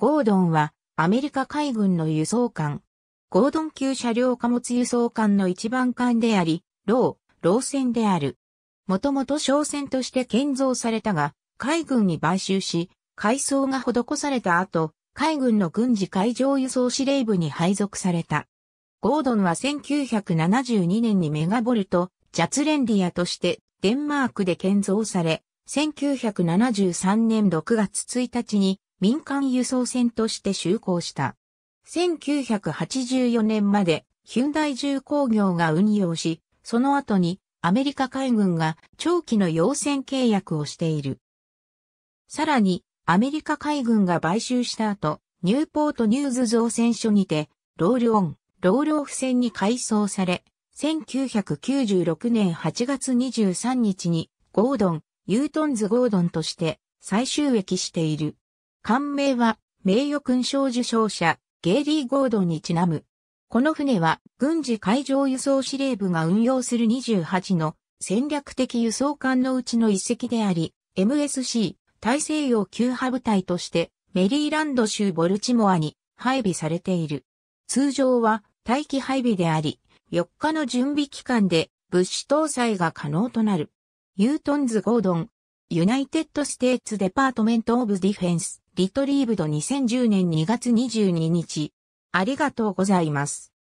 ゴードンはアメリカ海軍の輸送艦。ゴードン級車両貨物輸送艦の一番艦であり、ロー、ロー船である。もともと商船として建造されたが、海軍に買収し、改装が施された後、海軍の軍事海上輸送司令部に配属された。ゴードンは1972年にメガボルト、ジャツレンディアとしてデンマークで建造され、1973年6月1日に民間輸送船として就航した。1984年までヒュンダイ重工業が運用し、その後にアメリカ海軍が長期の要船契約をしている。さらに、アメリカ海軍が買収した後、ニューポートニューズ造船所にて、ロールオン、ロールオフ船に改装され、1996年8月23日に、ゴードン、ユートンズ・ゴードンとして、再収益している。艦名は、名誉勲章受章者、ゲイリー・ゴードンにちなむ。この船は、軍事海上輸送司令部が運用する28の戦略的輸送艦のうちの一隻であり、MSC、大西洋急派部隊として、メリーランド州ボルチモアに配備されている。通常は待機配備であり、4日の準備期間で物資搭載が可能となる。ユートンズ・ゴードン、ユナイテッド・ステーツ・デパートメント・オブ・ディフェンス、リトリーブド2010年2月22日。ありがとうございます。